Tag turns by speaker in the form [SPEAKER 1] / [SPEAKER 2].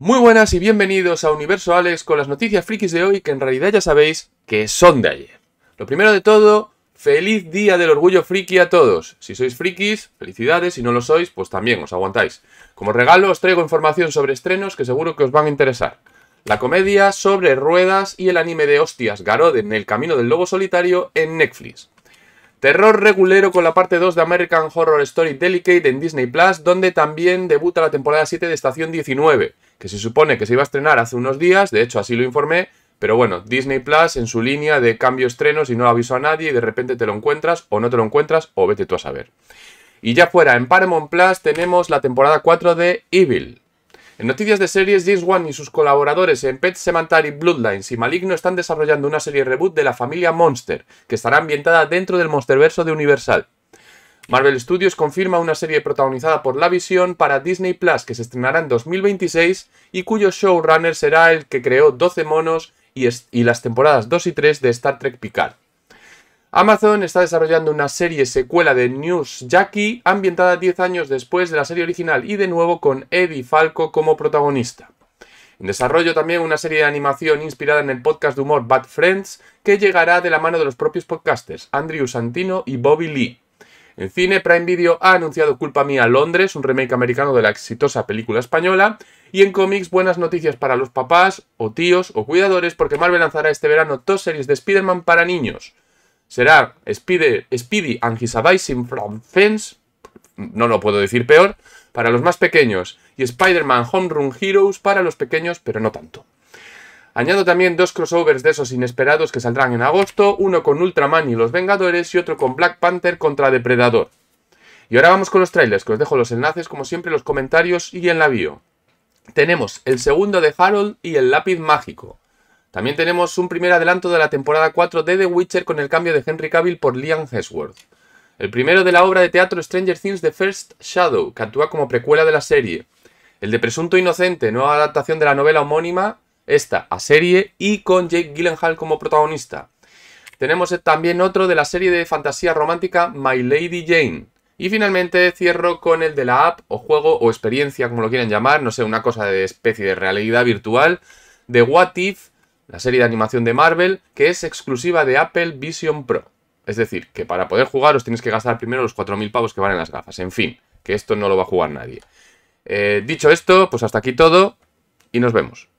[SPEAKER 1] Muy buenas y bienvenidos a Universo Alex con las noticias frikis de hoy que en realidad ya sabéis que son de ayer. Lo primero de todo, feliz día del orgullo friki a todos. Si sois frikis, felicidades, si no lo sois, pues también os aguantáis. Como regalo os traigo información sobre estrenos que seguro que os van a interesar. La comedia sobre ruedas y el anime de hostias en El Camino del Lobo Solitario en Netflix. Terror regulero con la parte 2 de American Horror Story Delicate en Disney Plus, donde también debuta la temporada 7 de Estación 19 que se supone que se iba a estrenar hace unos días, de hecho así lo informé, pero bueno, Disney Plus en su línea de cambio estrenos y no aviso a nadie y de repente te lo encuentras o no te lo encuentras o vete tú a saber. Y ya fuera, en Paramount Plus tenemos la temporada 4 de Evil. En noticias de series, James Wan y sus colaboradores en Pet Cemetery, Bloodlines y Maligno están desarrollando una serie reboot de la familia Monster, que estará ambientada dentro del Monsterverso de Universal. Marvel Studios confirma una serie protagonizada por La Visión para Disney Plus que se estrenará en 2026 y cuyo showrunner será el que creó 12 monos y, y las temporadas 2 y 3 de Star Trek Picard. Amazon está desarrollando una serie secuela de News Jackie ambientada 10 años después de la serie original y de nuevo con Eddie Falco como protagonista. En desarrollo también una serie de animación inspirada en el podcast de humor Bad Friends que llegará de la mano de los propios podcasters Andrew Santino y Bobby Lee. En cine, Prime Video ha anunciado Culpa Mía Londres, un remake americano de la exitosa película española. Y en cómics, buenas noticias para los papás, o tíos, o cuidadores, porque Marvel lanzará este verano dos series de Spider-Man para niños. Será Speedy, Speedy and His Advising from Fence, no lo puedo decir peor, para los más pequeños. Y Spider-Man Home Run Heroes para los pequeños, pero no tanto. Añado también dos crossovers de esos inesperados que saldrán en agosto, uno con Ultraman y los Vengadores y otro con Black Panther contra Depredador. Y ahora vamos con los trailers, que os dejo los enlaces como siempre en los comentarios y en la bio. Tenemos el segundo de Harold y el lápiz mágico. También tenemos un primer adelanto de la temporada 4 de The Witcher con el cambio de Henry Cavill por Liam Hesworth. El primero de la obra de teatro Stranger Things The First Shadow, que actúa como precuela de la serie. El de Presunto Inocente, nueva adaptación de la novela homónima esta a serie y con Jake Gyllenhaal como protagonista. Tenemos también otro de la serie de fantasía romántica My Lady Jane. Y finalmente cierro con el de la app o juego o experiencia, como lo quieran llamar, no sé, una cosa de especie de realidad virtual, de What If, la serie de animación de Marvel, que es exclusiva de Apple Vision Pro. Es decir, que para poder jugar os tenéis que gastar primero los 4.000 pavos que van en las gafas. En fin, que esto no lo va a jugar nadie. Eh, dicho esto, pues hasta aquí todo y nos vemos.